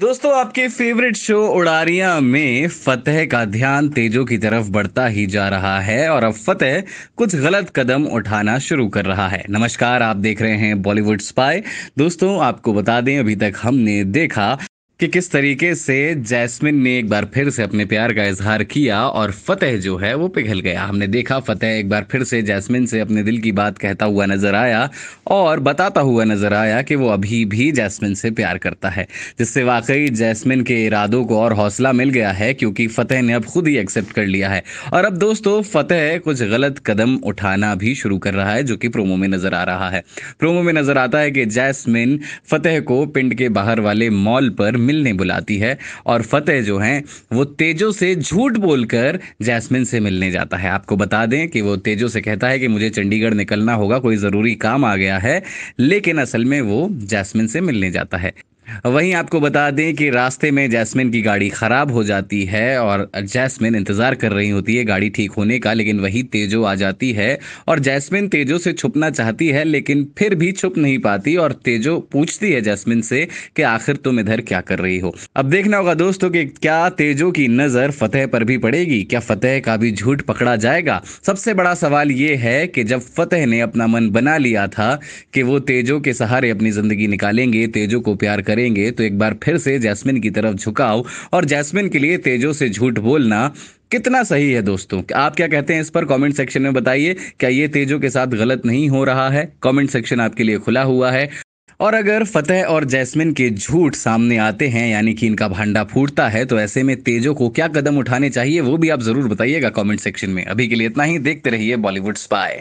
दोस्तों आपके favourite show उड़ारिया में फतेह का ध्यान तेजो की तरफ बढ़ता ही जा रहा है और अब फतेह कुछ गलत कदम उठाना शुरू कर रहा है नमस्कार आप देख रहे हैं बॉलीवुड स्पाई दोस्तों आपको बता दें अभी तक हमने देखा कि किस तरीके से जैस्मिन ने एक बार फिर से अपने प्यार का इजहार किया और फतेह जो है वो पिघल गया हमने देखा फतेह एक बार फिर से जैस्मिन से अपने दिल की बात कहता हुआ नजर आया और बताता हुआ नजर आया कि वो अभी भी जैस्मिन से प्यार करता है जिससे वाकई जैस्मिन के इरादों को और हौसला मिल गया है क्योंकि फतेह ने अब खुद ही एक्सेप्ट कर लिया है और अब दोस्तों फतेह कुछ गलत कदम उठाना भी शुरू कर रहा है जो कि प्रोमो में नजर आ रहा है प्रोमो में नजर आता है कि जैस्मिन फतेह को पिंड के बाहर वाले मॉल पर मिलने बुलाती है और फतेह जो है वो तेजो से झूठ बोलकर जैस्मिन से मिलने जाता है आपको बता दें कि वो तेजो से कहता है कि मुझे चंडीगढ़ निकलना होगा कोई ज़रूरी काम आ गया है लेकिन असल में वो जैस्मिन से मिलने जाता है वहीं आपको बता दें कि रास्ते में जैस्मिन की गाड़ी खराब हो जाती है और जैस्मिन इंतजार कर रही होती है गाड़ी ठीक होने का लेकिन वही तेजो आ जाती है और जैस्मिन तेजो से छुपना चाहती है लेकिन फिर भी छुप नहीं पाती और तेजो पूछती है जैस्मिन से कि आखिर तुम इधर क्या कर रही हो अब देखना होगा दोस्तों की क्या तेजो की नजर फतेह पर भी पड़ेगी क्या फतेह का भी झूठ पकड़ा जाएगा सबसे बड़ा सवाल ये है कि जब फतेह ने अपना मन बना लिया था कि वो तेजो के सहारे अपनी जिंदगी निकालेंगे तेजो को प्यार कर करेंगे तो एक बार फिर से जैस्मिन की तरफ झुकाव और जैस्मिन के लिए तेजो से झूठ बोलना कितना सही है दोस्तों आप क्या कहते हैं इस पर कमेंट सेक्शन में बताइए क्या ये तेजो के साथ गलत नहीं हो रहा है कमेंट सेक्शन आपके लिए खुला हुआ है और अगर फतेह और जैस्मिन के झूठ सामने आते हैं यानी कि इनका भांडा फूटता है तो ऐसे में तेजो को क्या कदम उठाने चाहिए वो भी आप जरूर बताइएगा कमेंट सेक्शन में अभी के लिए इतना ही देखते रहिए बॉलीवुड स्पाई